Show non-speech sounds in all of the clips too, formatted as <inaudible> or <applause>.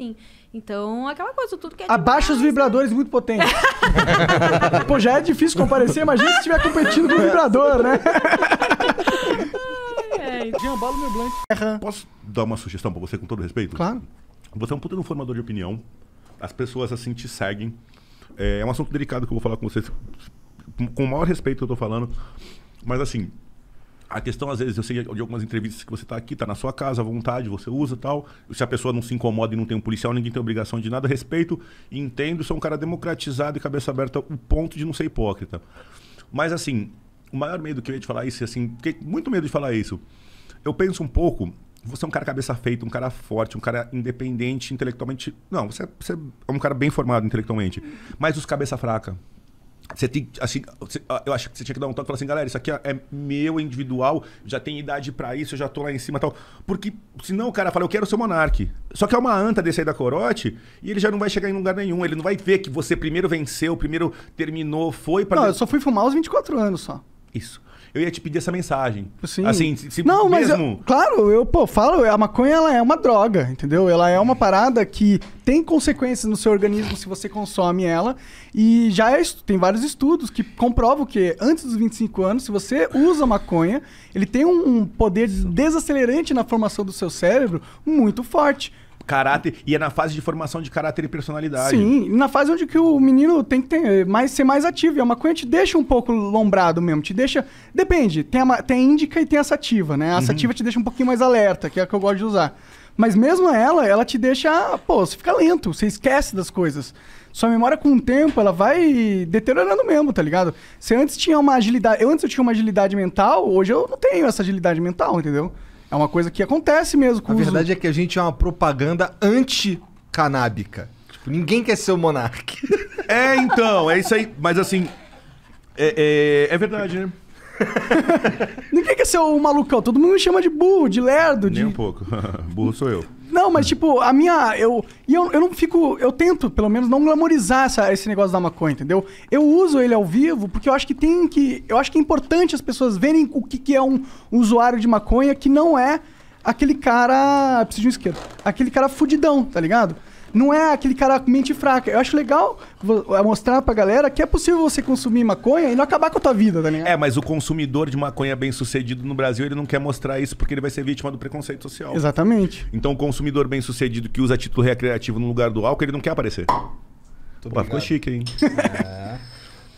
assim. Então, aquela coisa, tudo que é Abaixa os é vibradores muito potentes. <laughs> Pô, já é difícil comparecer, imagina se estiver competindo com o vibrador, né? Jambalo meu blank. Posso dar uma sugestão pra você, com todo respeito? Claro. Você é um puta de um formador de opinião. As pessoas, assim, te seguem. É, é um assunto delicado que eu vou falar com vocês. Com o maior respeito que eu tô falando. Mas, assim, a questão, às vezes, eu sei é de algumas entrevistas que você está aqui, está na sua casa, à vontade, você usa tal. Se a pessoa não se incomoda e não tem um policial, ninguém tem obrigação de nada. Respeito, entendo, sou um cara democratizado e cabeça aberta, o ponto de não ser hipócrita. Mas, assim, o maior medo que eu ia te falar isso, assim, fiquei muito medo de falar isso. Eu penso um pouco, você é um cara cabeça feita, um cara forte, um cara independente intelectualmente. Não, você, você é um cara bem formado intelectualmente. Mas os cabeça fraca. Você tem, assim, ah, eu acho que você tinha que dar um toque e falar assim, galera, isso aqui é, é meu, individual, já tem idade para isso, eu já tô lá em cima e tal. Porque senão o cara fala, eu quero ser monarque. Só que é uma anta desse aí da corote e ele já não vai chegar em lugar nenhum. Ele não vai ver que você primeiro venceu, primeiro terminou, foi para. Não, eu só fui fumar aos 24 anos só isso. Eu ia te pedir essa mensagem. Sim. Assim, se Não, mas eu, claro, eu pô, falo, a maconha ela é uma droga, entendeu? Ela é uma parada que tem consequências no seu organismo se você consome ela. E já é, tem vários estudos que comprovam que antes dos 25 anos, se você usa maconha, ele tem um poder desacelerante na formação do seu cérebro muito forte. Caráter. E é na fase de formação de caráter e personalidade. Sim, na fase onde que o menino tem que ter mais, ser mais ativo. E a maconha te deixa um pouco lombrado mesmo. Te deixa. Depende. Tem a, tem a índica e tem a sativa, né? A uhum. te deixa um pouquinho mais alerta, que é a que eu gosto de usar. Mas mesmo ela, ela te deixa. Pô, você fica lento, você esquece das coisas. Sua memória com o tempo, ela vai deteriorando mesmo, tá ligado? Você antes tinha uma agilidade. Eu antes eu tinha uma agilidade mental, hoje eu não tenho essa agilidade mental, entendeu? É uma coisa que acontece mesmo com A verdade é que a gente é uma propaganda anti-canábica. Tipo, ninguém quer ser o monarca. <laughs> É, então, é isso aí. Mas assim. É, é, é verdade, né? <laughs> ninguém quer ser o malucão. Todo mundo me chama de burro, de lerdo. Nem de... um pouco. <laughs> burro sou eu. Não, mas tipo, a minha. Eu, e eu, eu não fico. Eu tento, pelo menos, não glamorizar essa, esse negócio da maconha, entendeu? Eu uso ele ao vivo porque eu acho que tem que. Eu acho que é importante as pessoas verem o que, que é um usuário de maconha que não é aquele cara. Preciso de um Aquele cara fudidão, tá ligado? não é aquele cara com mente fraca. Eu acho legal é, mostrar pra galera que é possível você consumir maconha e não acabar com a tua vida, tá Daniel. É, mas o consumidor de maconha bem sucedido no Brasil, ele não quer mostrar isso porque ele vai ser vítima do preconceito social. Exatamente. Então o consumidor bem sucedido que usa título recreativo no lugar do álcool, ele não quer aparecer. Pô, ficou chique, hein? <laughs> É.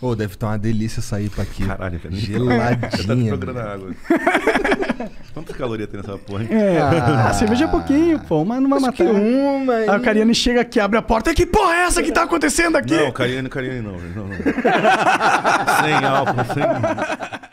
Ô, oh, deve estar tá uma delícia sair pra aqui. Caralho, cara. Geladinha. Né? água. <laughs> Quantas calorias tem nessa porra? Hein? É, ah, a cerveja é pouquinho, pô. Mas não vai matar. uma. Aí a Cariane chega aqui, abre a porta. Que porra é essa que tá acontecendo aqui? Não, o Cariane não, velho. Não, não. <laughs> sem álcool, sem.